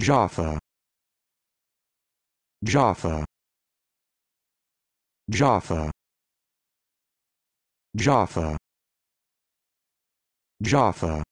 Jaffa Jaffa Jaffa Jaffa Jaffa